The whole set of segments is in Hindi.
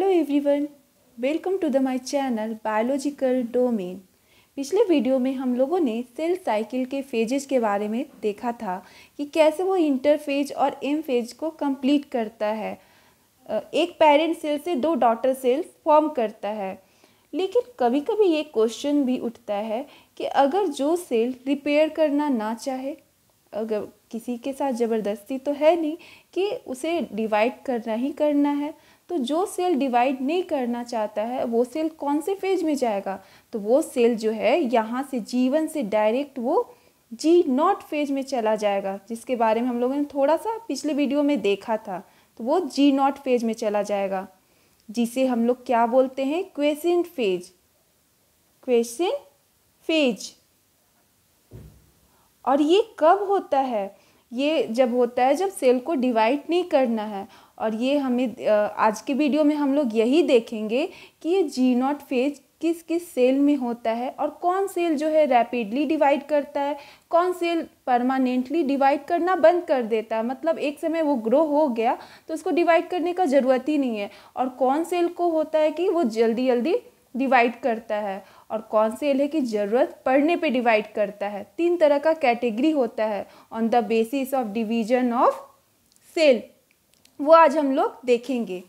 hello everyone welcome to the my channel biological domain पिछले वीडियो में हम लोगों ने सेल साइकिल के फेजेज के बारे में देखा था कि कैसे वो इंटरफेज और एम फेज को कंप्लीट करता है एक पेरेंट सेल से दो डॉटर सेल्स फॉर्म करता है लेकिन कभी कभी ये क्वेश्चन भी उठता है कि अगर जो सेल रिपेयर करना ना चाहे अगर किसी के साथ ज़बरदस्ती तो है नहीं कि उसे डिवाइड करना ही करना है तो जो सेल डिवाइड नहीं करना चाहता है वो सेल कौन से फेज में जाएगा तो वो सेल जो है यहाँ से जीवन से डायरेक्ट वो जी नॉट फेज में चला जाएगा जिसके बारे में हम लोगों ने थोड़ा सा पिछले वीडियो में देखा था तो वो जी नॉट फेज में चला जाएगा जिसे हम लोग क्या बोलते हैं क्वेश्चन फेज क्वेश्चन फेज और ये कब होता है ये जब होता है जब सेल को डिवाइड नहीं करना है और ये हमें आज के वीडियो में हम लोग यही देखेंगे कि ये जी नॉट फेज किस किस सेल में होता है और कौन सेल जो है रैपिडली डिवाइड करता है कौन सेल परमानेंटली डिवाइड करना बंद कर देता है मतलब एक समय वो ग्रो हो गया तो उसको डिवाइड करने का ज़रूरत ही नहीं है और कौन सेल को होता है कि वो जल्दी जल्दी डिवाइड करता है और कौन से इल्हे की ज़रूरत पढ़ने पे डिवाइड करता है तीन तरह का कैटेगरी होता है on the basis of division of cell वो आज हम लोग देखेंगे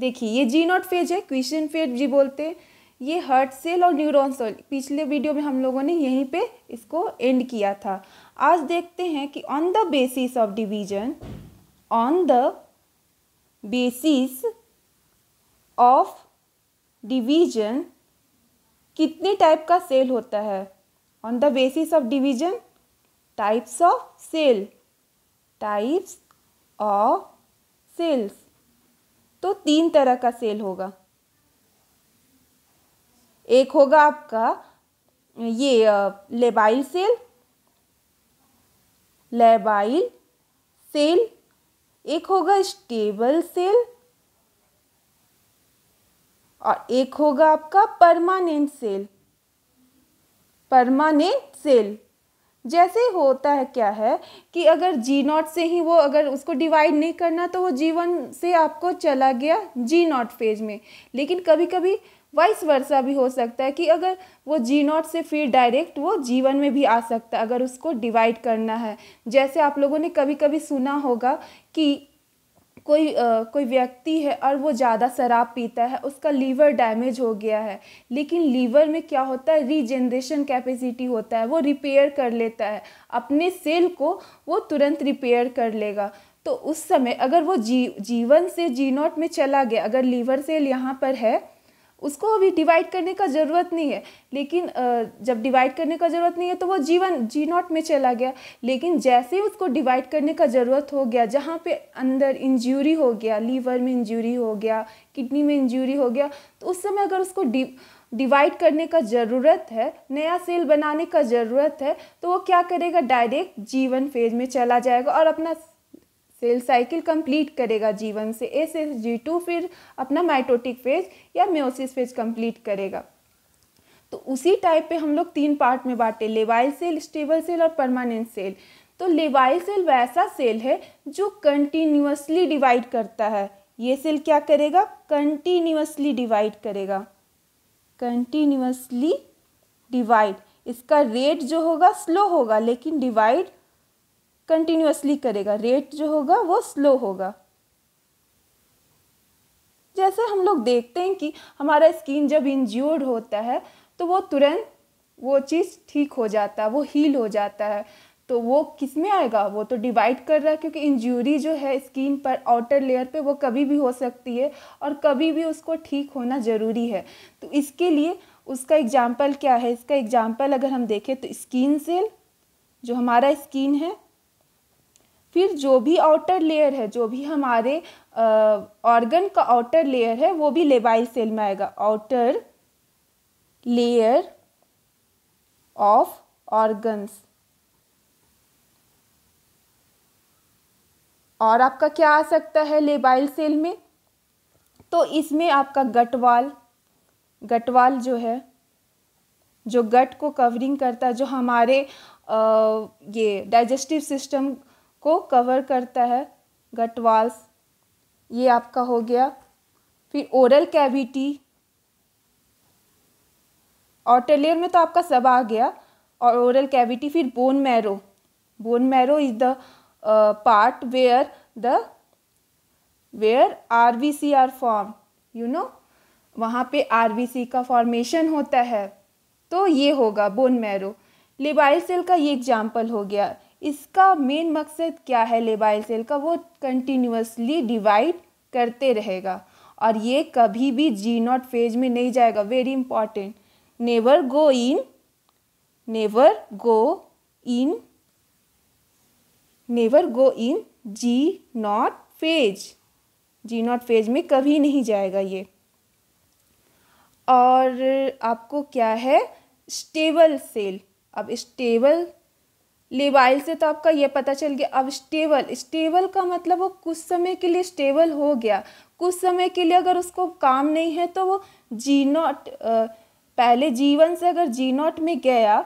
देखिए ये जी नॉट फेज है क्वेश्चन फेज जी बोलते हैं ये हर्ट सेल और न्यूरॉन सेल पिछले वीडियो में हम लोगों ने यहीं पे इसको एंड किया था आज देखते हैं कि on the basis of division on the basis of division कितने टाइप का सेल होता है on the basis of division types of cell types of cells तो तीन तरह का सेल होगा एक होगा आपका ये लेबाइल सेल लेबाइल सेल एक होगा स्टेबल सेल और एक होगा आपका परमानेंट सेल परमानेंट सेल जैसे होता है क्या है कि अगर जी नॉट से ही वो अगर उसको डिवाइड नहीं करना तो वो जीवन से आपको चला गया जी नॉट फेज में लेकिन कभी कभी वाइस वर्षा भी हो सकता है कि अगर वो जी नॉट से फिर डायरेक्ट वो जीवन में भी आ सकता है अगर उसको डिवाइड करना है जैसे आप लोगों ने कभी कभी सुना होगा कि कोई आ, कोई व्यक्ति है और वो ज़्यादा शराब पीता है उसका लीवर डैमेज हो गया है लेकिन लीवर में क्या होता है रीजनरेशन कैपेसिटी होता है वो रिपेयर कर लेता है अपने सेल को वो तुरंत रिपेयर कर लेगा तो उस समय अगर वो जी जीवन से जी नॉट में चला गया अगर लीवर सेल यहाँ पर है उसको अभी डिवाइड करने का ज़रूरत नहीं है लेकिन जब डिवाइड करने का ज़रूरत नहीं है तो वो जीवन जी नॉट में चला गया लेकिन जैसे ही उसको डिवाइड करने का ज़रूरत हो गया जहाँ पे अंदर इंजूरी हो गया लीवर में इंजूरी हो गया किडनी में इंजूरी हो गया तो उस समय अगर उसको डि डिवाइड करने का ज़रूरत है नया सेल बनाने का ज़रूरत है तो वो क्या करेगा डायरेक्ट जीवन फेज में चला जाएगा और अपना सेल साइकिल कंप्लीट करेगा जीवन से एस एस जी टू फिर अपना माइटोटिक फेज या म्योसिस फेज कंप्लीट करेगा तो उसी टाइप पे हम लोग तीन पार्ट में बांटे लेवाइल सेल स्टेबल सेल और परमानेंट सेल तो लेवाइल सेल वैसा सेल है जो कंटिन्यूसली डिवाइड करता है ये सेल क्या करेगा कंटिन्यूसली डिवाइड करेगा कंटिन्यूसली डिवाइड इसका रेट जो होगा स्लो होगा लेकिन डिवाइड कंटिन्यूसली करेगा रेट जो होगा वो स्लो होगा जैसे हम लोग देखते हैं कि हमारा स्किन जब इंज्योर्ड होता है तो वो तुरंत वो चीज़ ठीक हो जाता है वो हील हो जाता है तो वो किस में आएगा वो तो डिवाइड कर रहा है क्योंकि इंजूरी जो है स्किन पर आउटर लेयर पे वो कभी भी हो सकती है और कभी भी उसको ठीक होना ज़रूरी है तो इसके लिए उसका एग्जाम्पल क्या है इसका एग्जाम्पल अगर हम देखें तो स्किन सेल जो हमारा स्किन है फिर जो भी आउटर लेयर है जो भी हमारे ऑर्गन का आउटर लेयर है वो भी लेबाइल सेल में आएगा आउटर लेयर ऑफ ऑर्गन्स और आपका क्या आ सकता है लेबाइल सेल में तो इसमें आपका गटवाल गटवाल जो है जो गट को कवरिंग करता है जो हमारे आ, ये डाइजेस्टिव सिस्टम को कवर करता है गटवाल्स ये आपका हो गया फिर ओरल कैविटी ऑटोलेयर में तो आपका सब आ गया और ओरल कैविटी फिर bone marrow bone marrow is the part where the where R B C are form you know वहाँ पे आर वी सी का फॉर्मेशन होता है तो ये होगा बोन मैरो लिबाइल सेल का ये एग्जाम्पल हो गया इसका मेन मकसद क्या है लेबाइल सेल का वो कंटिन्यूसली डिवाइड करते रहेगा और ये कभी भी जी नॉट फेज में नहीं जाएगा very important never go in never go in never go in G naught phase G naught phase में कभी नहीं जाएगा ये और आपको क्या है स्टेबल सेल अब स्टेबल लिवाइल से तो आपका यह पता चल गया अब स्टेबल स्टेबल का मतलब वो कुछ समय के लिए स्टेबल हो गया कुछ समय के लिए अगर उसको काम नहीं है तो वो जी नॉट पहले जीवन से अगर जी नॉट में गया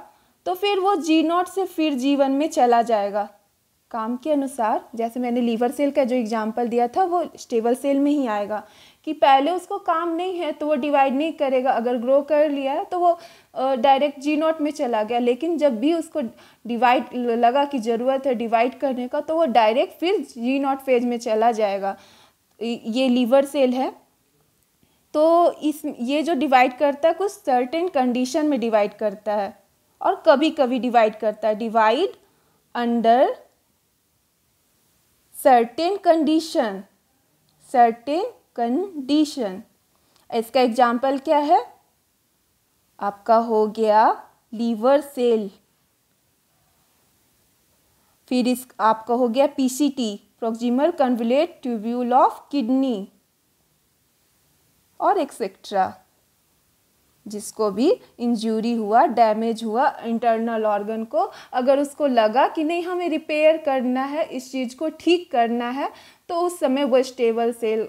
तो फिर वो जी नॉट से फिर जीवन में चला जाएगा काम के अनुसार जैसे मैंने लीवर सेल का जो एग्जाम्पल दिया था वो स्टेबल सेल में ही आएगा कि पहले उसको काम नहीं है तो वो डिवाइड नहीं करेगा अगर ग्रो कर लिया है तो वो डायरेक्ट जी नॉट में चला गया लेकिन जब भी उसको डिवाइड लगा कि ज़रूरत है डिवाइड करने का तो वो डायरेक्ट फिर जी नॉट फेज में चला जाएगा ये लीवर सेल है तो इस ये जो डिवाइड करता है कुछ सर्टेन कंडीशन में डिवाइड करता है और कभी कभी डिवाइड करता है divide under certain condition certain condition इसका एग्जाम्पल क्या है आपका हो गया लीवर सेल फिर इस आपका हो गया PCT proximal convoluted tubule of kidney और एक्सेट्रा जिसको भी इंजूरी हुआ डैमेज हुआ इंटरनल ऑर्गन को अगर उसको लगा कि नहीं हमें रिपेयर करना है इस चीज़ को ठीक करना है तो उस समय वेजिटेबल सेल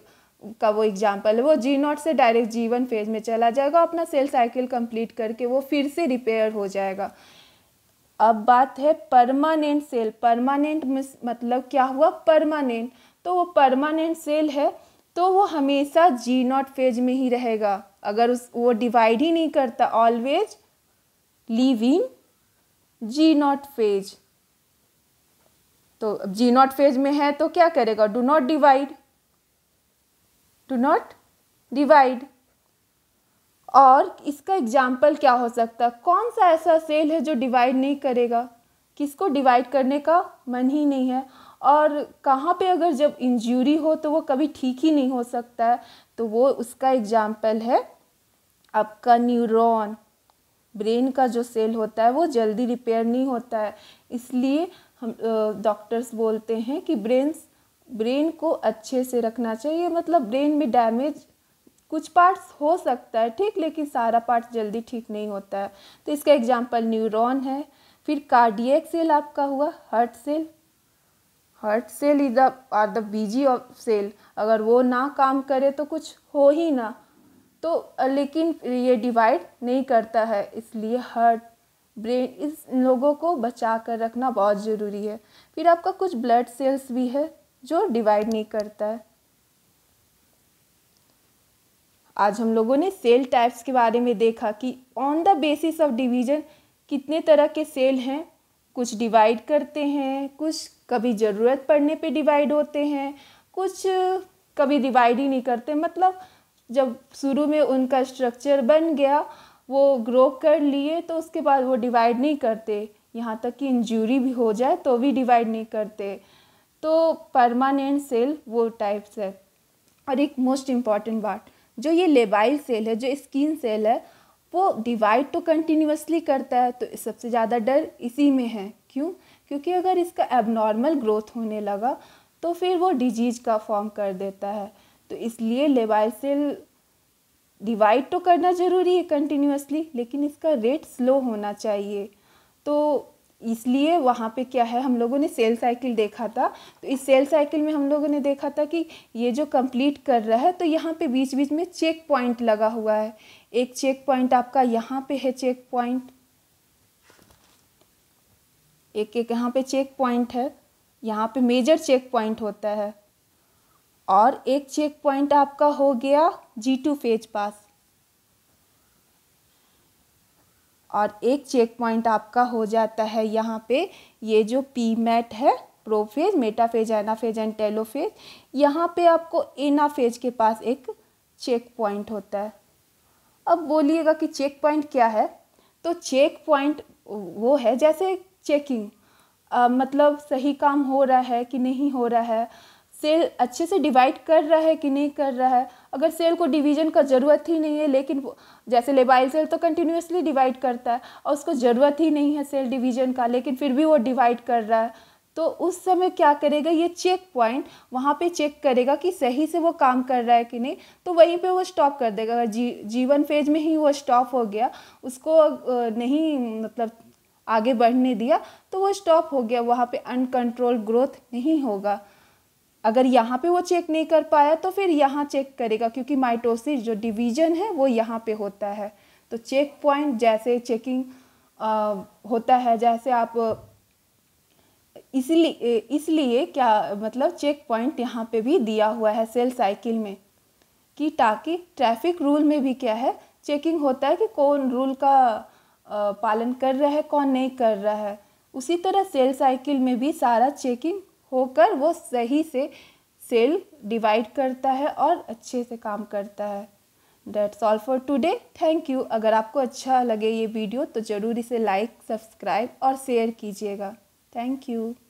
का वो एग्जाम्पल है वो जी नॉट से डायरेक्ट जीवन फेज में चला जाएगा अपना सेल साइकिल कंप्लीट करके वो फिर से रिपेयर हो जाएगा अब बात है परमानेंट सेल परमानेंट मतलब क्या हुआ परमानेंट तो वो परमानेंट सेल है तो वो हमेशा जी नॉट फेज में ही रहेगा अगर उस वो डिवाइड ही नहीं करता always live in G naught phase तो अब जी नॉट फेज में है तो क्या करेगा do not divide do not divide और इसका एग्जाम्पल क्या हो सकता है कौन सा ऐसा सेल है जो डिवाइड नहीं करेगा किसको डिवाइड करने का मन ही नहीं है और कहाँ पे अगर जब इंजरी हो तो वो कभी ठीक ही नहीं हो सकता है तो वो उसका एग्जाम्पल है आपका न्यूरॉन ब्रेन का जो सेल होता है वो जल्दी रिपेयर नहीं होता है इसलिए हम डॉक्टर्स बोलते हैं कि ब्रेन ब्रेन को अच्छे से रखना चाहिए मतलब ब्रेन में डैमेज कुछ पार्ट्स हो सकता है ठीक लेकिन सारा पार्ट जल्दी ठीक नहीं होता है तो इसका एग्जाम्पल न्यूरॉन है फिर कार्डियक सेल आपका हुआ heart cell heart cell is the are the B G सेल अगर वो ना काम करे तो कुछ हो ही ना तो लेकिन ये डिवाइड नहीं करता है इसलिए हर्ट ब्रेन इस लोगों को बचा कर रखना बहुत ज़रूरी है फिर आपका कुछ ब्लड सेल्स भी है जो डिवाइड नहीं करता है आज हम लोगों ने सेल टाइप्स के बारे में देखा कि on the basis of division कितने तरह के सेल हैं कुछ डिवाइड करते हैं कुछ कभी ज़रूरत पड़ने पे डिवाइड होते हैं कुछ कभी डिवाइड ही नहीं करते मतलब जब शुरू में उनका स्ट्रक्चर बन गया वो ग्रो कर लिए तो उसके बाद वो डिवाइड नहीं करते यहाँ तक कि इंजूरी भी हो जाए तो भी डिवाइड नहीं करते तो परमानेंट सेल वो टाइप्स है और एक मोस्ट इम्पॉर्टेंट बात जो ये लेबाइल सेल है जो स्किन सेल है वो डिवाइड तो कंटिन्यूसली करता है तो सबसे ज़्यादा डर इसी में है क्यों क्योंकि अगर इसका एबनॉर्मल ग्रोथ होने लगा तो फिर वो डिजीज का फॉर्म कर देता है तो इसलिए लेबाइल सेल डिवाइड तो करना ज़रूरी है कंटिन्यूसली लेकिन इसका रेट स्लो होना चाहिए तो इसलिए वहाँ पे क्या है हम लोगों ने सेल साइकिल देखा था तो इस सेल साइकिल में हम लोगों ने देखा था कि ये जो कंप्लीट कर रहा है तो यहाँ पे बीच बीच में चेक पॉइंट लगा हुआ है एक चेक पॉइंट आपका यहाँ पे है चेक पॉइंट एक एक यहाँ पे चेक पॉइंट है यहाँ पे मेजर चेक पॉइंट होता है और एक चेक पॉइंट आपका हो गया जी टू फेज पास और एक चेक पॉइंट आपका हो जाता है यहाँ पे ये जो पी मैट है prophase metaphase anaphase and telophase यहाँ पे आपको एनाफेज के पास एक चेक पॉइंट होता है अब बोलिएगा कि चेक पॉइंट क्या है तो चेक पॉइंट वो है जैसे चेकिंग मतलब सही काम हो रहा है कि नहीं हो रहा है सेल अच्छे से डिवाइड कर रहा है कि नहीं कर रहा है अगर सेल को डिवीजन का ज़रूरत ही नहीं है लेकिन जैसे लेबाइल सेल तो कंटिन्यूसली डिवाइड करता है और उसको ज़रूरत ही नहीं है सेल डिवीजन का लेकिन फिर भी वो डिवाइड कर रहा है तो उस समय क्या करेगा ये चेक पॉइंट वहाँ पे चेक करेगा कि सही से वो काम कर रहा है कि नहीं तो वहीं पे वो स्टॉप कर देगा अगर जी जीवन फेज में ही वो स्टॉप हो गया उसको नहीं मतलब आगे बढ़ने दिया तो वो स्टॉप हो गया वहाँ पे अनकंट्रोल ग्रोथ नहीं होगा अगर यहाँ पे वो चेक नहीं कर पाया तो फिर यहाँ चेक करेगा क्योंकि माइटोसिस जो डिवीजन है वो यहाँ पे होता है तो चेक पॉइंट जैसे चेकिंग आ, होता है जैसे आप इसलिए इसलिए क्या मतलब चेक पॉइंट यहाँ पे भी दिया हुआ है सेल साइकिल में कि ताकि ट्रैफिक रूल में भी क्या है चेकिंग होता है कि कौन रूल का पालन कर रहा है कौन नहीं कर रहा है उसी तरह सेल साइकिल में भी सारा चेकिंग होकर वो सही से सेल डिवाइड करता है और अच्छे से काम करता है that's all for today thank you अगर आपको अच्छा लगे ये वीडियो तो ज़रूर इसे लाइक सब्सक्राइब और शेयर कीजिएगा थैंक यू